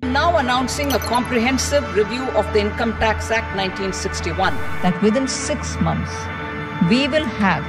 Now announcing a comprehensive review of the Income Tax Act 1961. That within six months, we will have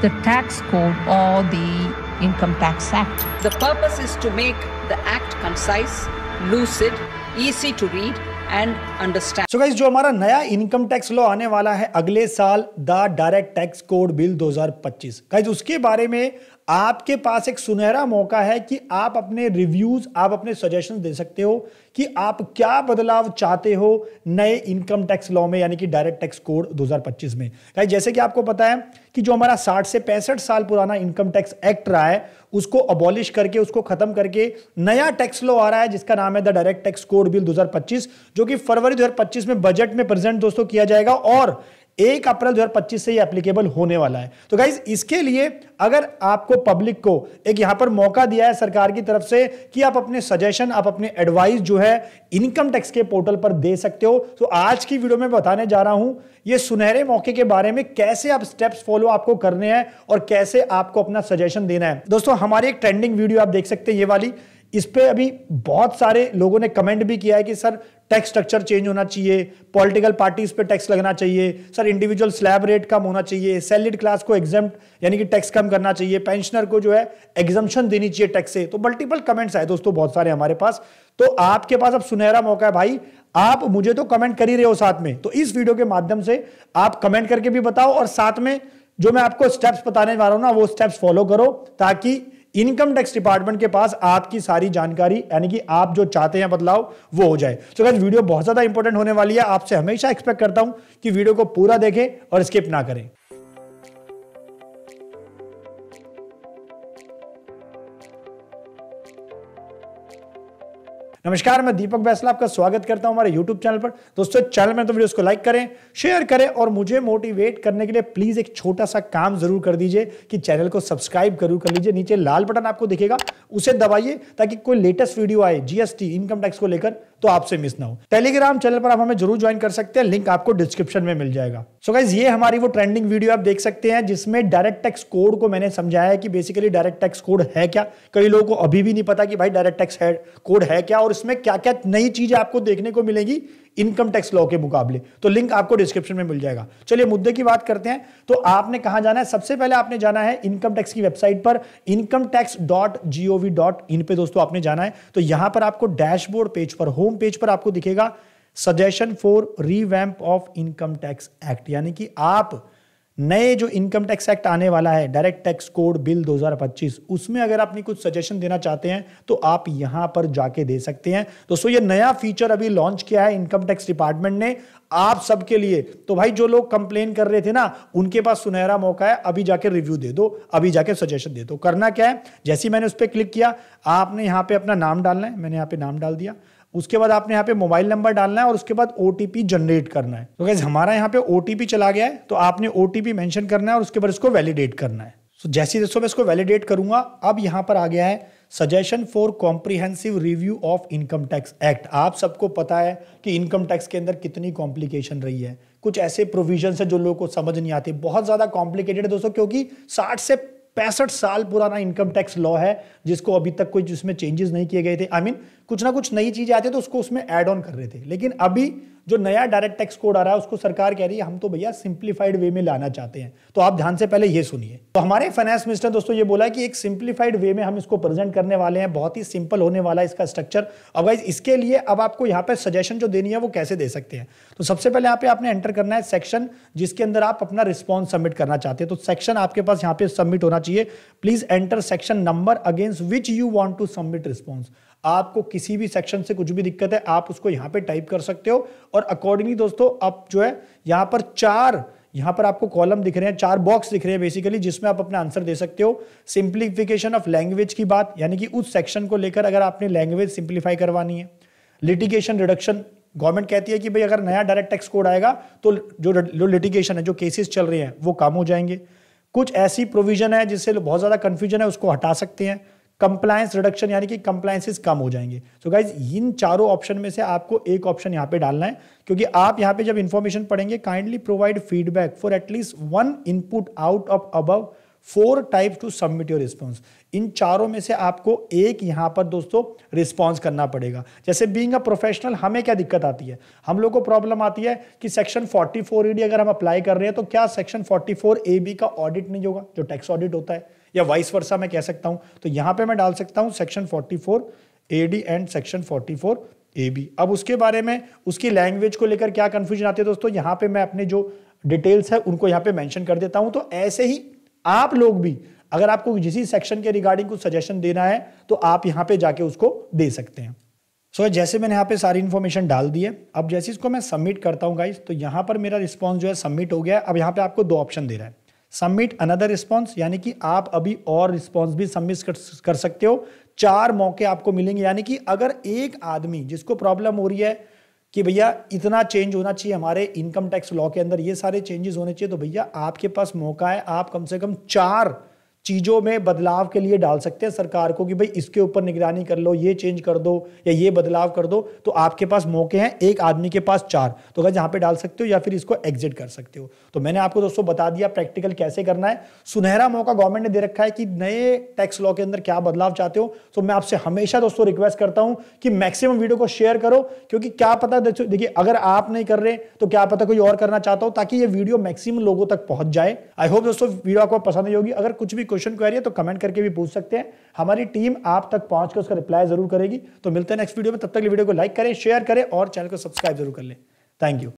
the tax code or the Income Tax Act. The purpose is to make the act concise, lucid, easy to read, and understand. So, guys, जो हमारा नया income tax law आने वाला है अगले साल the direct tax code bill 2025 guys उसके बारे में आपके पास एक सुनहरा मौका है कि आप अपने रिव्यूज आप अपने सजेशन दे सकते हो कि आप क्या बदलाव चाहते हो नए इनकम टैक्स लॉ में यानी कि डायरेक्ट टैक्स कोड 2025 में जैसे कि आपको पता है कि जो हमारा 60 से पैंसठ साल पुराना इनकम टैक्स एक्ट रहा है उसको अबॉलिश करके उसको खत्म करके नया टैक्स लॉ आ रहा है जिसका नाम है the direct tax code bill 2025 जो कि फरवरी 2025 में बजट में प्रेजेंट दोस्तों किया जाएगा और एक अप्रैल 2025 से ये एप्लीकेबल होने वाला है तो गाइज इसके लिए अगर आपको पब्लिक को एक यहां पर मौका दिया है सरकार की तरफ से कि आप अपने सजेशन आप अपने एडवाइस जो है इनकम टैक्स के पोर्टल पर दे सकते हो तो आज की वीडियो में बताने जा रहा हूं ये सुनहरे मौके के बारे में कैसे आप स्टेप्स फॉलो आपको करने हैं और कैसे आपको अपना सजेशन देना है दोस्तों हमारी एक ट्रेंडिंग वीडियो आप देख सकते हैं ये वाली इस पर अभी बहुत सारे लोगों ने कमेंट भी किया है कि सर टैक्स स्ट्रक्चर चेंज होना चाहिए पॉलिटिकल पार्टीज पे टैक्स लगना चाहिए सर इंडिविजुअल स्लैब रेट कम होना चाहिए सैलरीड क्लास को एग्जाम यानी कि टैक्स कम करना चाहिए पेंशनर को जो है एग्जामेशन देनी चाहिए टैक्स से तो मल्टीपल कमेंट्स आए दोस्तों बहुत सारे हमारे पास तो आपके पास अब सुनहरा मौका है भाई आप मुझे तो कमेंट कर ही रहे हो साथ में तो इस वीडियो के माध्यम से आप कमेंट करके भी बताओ और साथ में जो मैं आपको स्टेप्स बताने वाला हूं ना वो स्टेप्स फॉलो करो ताकि इनकम टैक्स डिपार्टमेंट के पास आपकी सारी जानकारी यानी कि आप जो चाहते हैं बदलाव वो हो जाए तो so वीडियो बहुत ज्यादा इंपॉर्टेंट होने वाली है आपसे हमेशा एक्सपेक्ट करता हूं कि वीडियो को पूरा देखें और स्किप ना करें नमस्कार मैं दीपक बैसला आपका स्वागत करता हूं हमारे यूट्यूब चैनल पर दोस्तों चैनल में तो वीडियोस को लाइक करें शेयर करें और मुझे मोटिवेट करने के लिए प्लीज एक छोटा सा काम जरूर कर दीजिए कि चैनल को सब्सक्राइब जरूर कर लीजिए नीचे लाल बटन आपको दिखेगा उसे दबाइए ताकि कोई लेटेस्ट वीडियो आए जीएसटी इनकम टैक्स को लेकर तो आपसे मिस ना हो टेलीग्राम चैनल पर आप हमें जरूर ज्वाइन कर सकते हैं लिंक आपको डिस्क्रिप्शन में मिल जाएगा सो so ये हमारी वो ट्रेंडिंग वीडियो आप देख सकते हैं जिसमें डायरेक्ट टैक्स कोड को मैंने समझाया है कि बेसिकली डायरेक्ट टैक्स कोड है क्या कई लोगों को अभी भी नहीं पता कि भाई डायरेक्ट टैक्स कोड है क्या और उसमें क्या क्या नई चीजें आपको देखने को मिलेगी इनकम टैक्स लॉ के मुकाबले तो लिंक आपको डिस्क्रिप्शन में मिल जाएगा चलिए मुद्दे की बात करते हैं तो आपने कहा जाना है सबसे पहले आपने जाना है इनकम टैक्स की वेबसाइट पर income tax dot gov dot in पे दोस्तों आपने जाना है तो यहां पर आपको डैशबोर्ड पेज पर होम पेज पर आपको दिखेगा suggestion for revamp of income tax act यानी कि आप नए जो इनकम टैक्स एक्ट आने वाला है डायरेक्ट टैक्स कोड बिल 2025 उसमें अगर आप कुछ सजेशन देना चाहते हैं तो आप यहां पर जाके दे सकते हैं दोस्तों ये नया फीचर अभी लॉन्च किया है इनकम टैक्स डिपार्टमेंट ने आप सबके लिए तो भाई जो लोग कंप्लेन कर रहे थे ना उनके पास सुनहरा मौका है अभी जाके रिव्यू दे दो अभी जाके सजेशन दे दो करना क्या है जैसे मैंने उस पर क्लिक किया आपने यहां पर अपना नाम डालना है मैंने यहां पर नाम डाल दिया उसके बाद आपने यहाँ पे मोबाइल नंबर डालना है और उसके बाद ओ जनरेट करना है तो कैसे हमारा यहाँ पे ओ चला गया है तो आपने ओ मेंशन करना है और उसके बाद इसको वैलिडेट करना है सो so, जैसे दोस्तों मैं इसको वैलिडेट करूंगा अब यहां पर आ गया है suggestion for comprehensive review of income tax act आप सबको पता है कि इनकम टैक्स के अंदर कितनी कॉम्प्लिकेशन रही है कुछ ऐसे प्रोविजन है जो लोगों को समझ नहीं आते बहुत ज़्यादा कॉम्प्लिकेटेड है दोस्तों क्योंकि 60 से पैंसठ साल पुराना इनकम टैक्स लॉ है जिसको अभी तक कोई जिसमें चेंजेस नहीं किए गए थे आई I मीन mean, कुछ ना कुछ नई चीजें आती है तो उसको उसमें एड ऑन कर रहे थे लेकिन अभी जो नया डायरेक्ट टैक्स कोड आ रहा है उसको सरकार कह रही है हम तो भैया सिंप्लीफाइड वे में लाना चाहते हैं तो आप ध्यान से पहले ये सुनिए तो हमारे फाइनेंस मिनिस्टर दोस्तों ये बोला कि एक सिंप्लीफाइड वे में हम इसको प्रेजेंट करने वाले हैं बहुत ही सिंपल होने वाला है इसका स्ट्रक्चर अब गाइज इसके लिए अब आपको यहाँ पे सजेशन जो देनी है वो कैसे दे सकते हैं तो सबसे पहले यहाँ पे आपने एंटर करना है सेक्शन जिसके अंदर आप अपना रिस्पॉन्स सबमिट करना चाहते हैं तो सेक्शन आपके पास यहाँ पे सबमिट होना चाहिए please enter section number against which you want to submit response आपको किसी भी सेक्शन से कुछ भी दिक्कत है आप उसको यहाँ पे टाइप कर सकते हो और अकॉर्डिंगली दोस्तों आप जो है यहाँ पर चार यहाँ पर आपको कॉलम दिख रहे हैं चार बॉक्स दिख रहे हैं बेसिकली जिसमें आप अपना आंसर दे सकते हो सिंप्लीफिकेशन ऑफ लैंग्वेज की बात यानी कि उस सेक्शन को लेकर अगर आपने लैंग्वेज सिंप्लीफाई करवानी है लिटिगेशन रिडक्शन गवर्नमेंट कहती है कि भाई अगर नया डायरेक्ट टैक्स कोड आएगा तो जो लिटिगेशन है जो केसेस चल रहे हैं वो कम हो जाएंगे कुछ ऐसी प्रोविजन है जिससे बहुत ज़्यादा कंफ्यूजन है उसको हटा सकते हैं कंप्लायंस रिडक्शन यानी कि कंप्लायंसेस कम हो जाएंगे सो so गाइज इन चारों ऑप्शन में से आपको एक ऑप्शन यहाँ पे डालना है क्योंकि आप यहाँ पे जब इन्फॉर्मेशन पढ़ेंगे kindly provide feedback for at least one input out of above four type to submit your response in चारों में से आपको एक यहाँ पर दोस्तों रिस्पॉन्स करना पड़ेगा जैसे बींग अ प्रोफेशनल हमें क्या दिक्कत आती है हम लोग को प्रॉब्लम आती है कि सेक्शन 44 ईडी अगर हम अप्लाई कर रहे हैं तो क्या सेक्शन 44 ए बी का ऑडिट नहीं होगा जो टैक्स ऑडिट होता है या वाइस वर्षा मैं कह सकता हूं तो यहां पे मैं डाल सकता हूं section 44 AD and section 44 B अब उसके बारे में उसकी लैंग्वेज को लेकर क्या कंफ्यूजन आती है दोस्तों यहां पे मैं अपने जो डिटेल्स है उनको यहां पे मैंशन कर देता हूं तो ऐसे ही आप लोग भी अगर आपको किसी सेक्शन के रिगार्डिंग कुछ सजेशन देना है तो आप यहां पे जाके उसको दे सकते हैं सो so, जैसे मैंने यहाँ पे सारी इन्फॉर्मेशन डाल दी है अब जैसे इसको मैं सबमिट करता हूँ गाइज तो यहाँ पर मेरा रिस्पॉन्स जो है सबमिट हो गया अब यहाँ पे आपको दो ऑप्शन दे रहा है सबमिट अनदर रिस्पॉन्स यानी कि आप अभी और रिस्पॉन्स भी सबमिट कर, सकते हो चार मौके आपको मिलेंगे यानी कि अगर एक आदमी जिसको प्रॉब्लम हो रही है कि भैया इतना चेंज होना चाहिए हमारे इनकम टैक्स लॉ के अंदर ये सारे चेंजेस होने चाहिए तो भैया आपके पास मौका है आप कम से कम चार चीज़ों में बदलाव के लिए डाल सकते हैं सरकार को कि भाई इसके ऊपर निगरानी कर लो ये चेंज कर दो या ये बदलाव कर दो तो आपके पास मौके हैं एक आदमी के पास चार तो अगर यहाँ पे डाल सकते हो या फिर इसको एग्जिट कर सकते हो तो मैंने आपको दोस्तों बता दिया प्रैक्टिकल कैसे करना है सुनहरा मौका गवर्नमेंट ने दे रखा है कि नए टैक्स लॉ के अंदर क्या बदलाव चाहते हो तो मैं आपसे हमेशा दोस्तों रिक्वेस्ट करता हूँ कि मैक्सिमम वीडियो को शेयर करो क्योंकि क्या पता देखिए अगर आप नहीं कर रहे तो क्या पता कोई और करना चाहता हो ताकि ये वीडियो मैक्सिमम लोगों तक पहुंच जाए आई होप दोस्तों वीडियो आपको पसंद नहीं होगी अगर कुछ भी क्वेश्चन क्वेरी है तो कमेंट करके भी पूछ सकते हैं हमारी टीम आप तक पहुंच कर उसका रिप्लाई जरूर करेगी तो मिलते हैं नेक्स्ट वीडियो में तब तक वीडियो को लाइक करें शेयर करें और चैनल को सब्सक्राइब जरूर कर लें थैंक यू